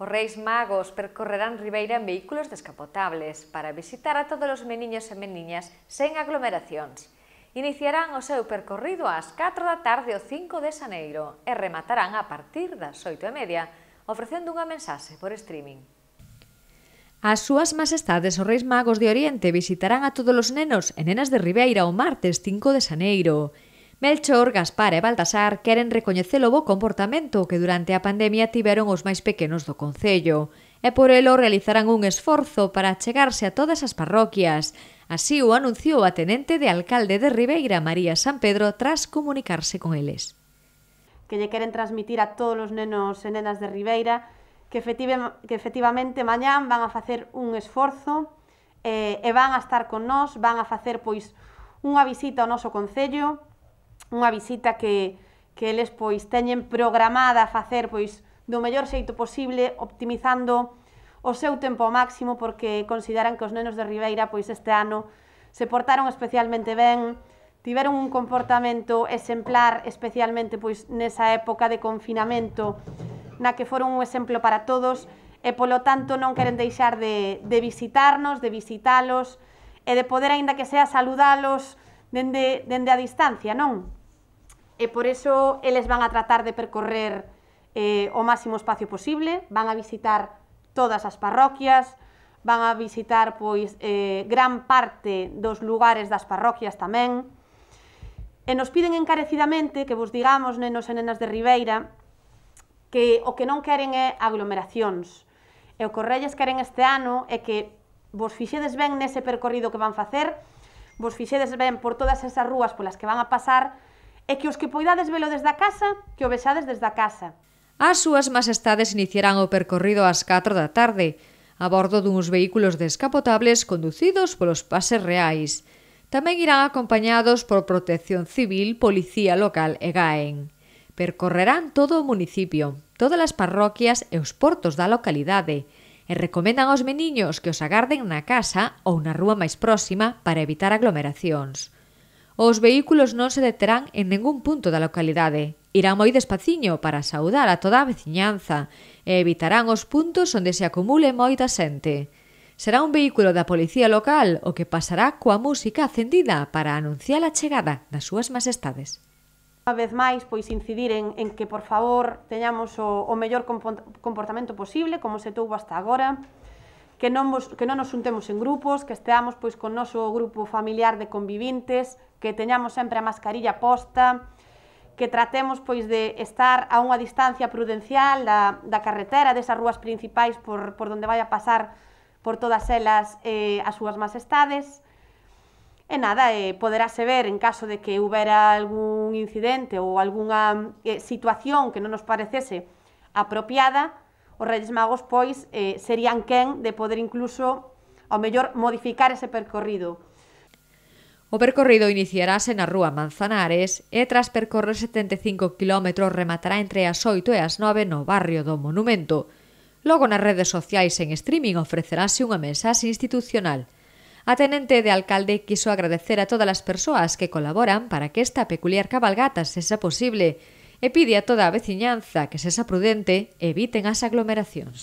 Os reis magos percorrerán Ribeira en vehículos descapotables para visitar a todos os meniños e meniñas sen aglomeracións. Iniciarán o seu percorrido ás 4 da tarde o 5 de Xaneiro e rematarán a partir das 8 e media, ofrecendo unha mensaxe por streaming. As súas majestades os reis magos de Oriente visitarán a todos os nenos e nenas de Ribeira o martes 5 de Xaneiro. Melchor, Gaspar e Baltasar queren recoñecer o bo comportamento que durante a pandemia tiveron os máis pequenos do Concello, e por elo realizarán un esforzo para chegarse a todas as parroquias. Así o anunciou a tenente de alcalde de Ribeira, María San Pedro, tras comunicarse con eles. Que lle queren transmitir a todos os nenos e nenas de Ribeira que, efective, que efectivamente mañán van a facer un esforzo eh, e van a estar con nós, van a facer pois unha visita ao noso Concello, unha visita que, que eles pois teñen programada a facer pois do mellor xeito posible, optimizando o seu tempo ao máximo porque consideran que os nenos de Ribeira pois este ano se portaron especialmente ben, tiveron un comportamento exemplar especialmente pois nesa época de confinamento na que foron un exemplo para todos e polo tanto non queren deixar de, de visitarnos, de visitalos e de poder, aínda que sea, saludalos dende, dende a distancia, non? e por eso eles van a tratar de percorrer eh, o máximo espacio posible, van a visitar todas as parroquias, van a visitar pois eh, gran parte dos lugares das parroquias tamén, e nos piden encarecidamente que vos digamos, nenos e nenas de Ribeira, que o que non queren é aglomeracións, e o que Reyes queren este ano é que vos fixedes ben nese percorrido que van facer, vos fixedes ben por todas esas rúas polas que van a pasar, e que os que poidades velo desde a casa, que o vexades desde a casa. As súas masestades iniciarán o percorrido ás 4 da tarde, a bordo duns vehículos descapotables conducidos polos pases reais. Tamén irán acompañados por Protección Civil, Policía Local e GAEN. Percorrerán todo o municipio, todas as parroquias e os portos da localidade, e recomendan aos meniños que os agarden na casa ou na rúa máis próxima para evitar aglomeracións. Os vehículos non se deterán en ningún punto da localidade. Irán moi despaciño para saudar a toda a veciñanza e evitarán os puntos onde se acumule moita xente. Será un vehículo da policía local o que pasará coa música acendida para anunciar a chegada das súas majestades unha vez máis pois incidir en, en que por favor teñamos o, o mellor comportamento posible como se toubo hasta agora que non, vos, que non nos xuntemos en grupos, que esteamos pois con noso grupo familiar de convivintes, que teñamos sempre a mascarilla posta, que tratemos pois de estar a unha distancia prudencial da, da carretera, desas rúas principais por, por donde vai a pasar por todas elas eh, as súas estades. E nada, eh, poderase ver en caso de que houbera algún incidente ou algunha eh, situación que non nos parecese apropiada, os Reyes Magos pois eh, serían quen de poder incluso ao mellor modificar ese percorrido. O percorrido iniciarase na rúa Manzanares e tras percorrer 75 km rematará entre as 8 e as 9 no barrio do Monumento. Logo nas redes sociais en streaming ofrecerase unha mensaxe institucional. A tenente de alcalde quiso agradecer a todas as persoas que colaboran para que esta peculiar cabalgata sexa posible e pide a toda a veciñanza que sexa prudente e eviten as aglomeracións.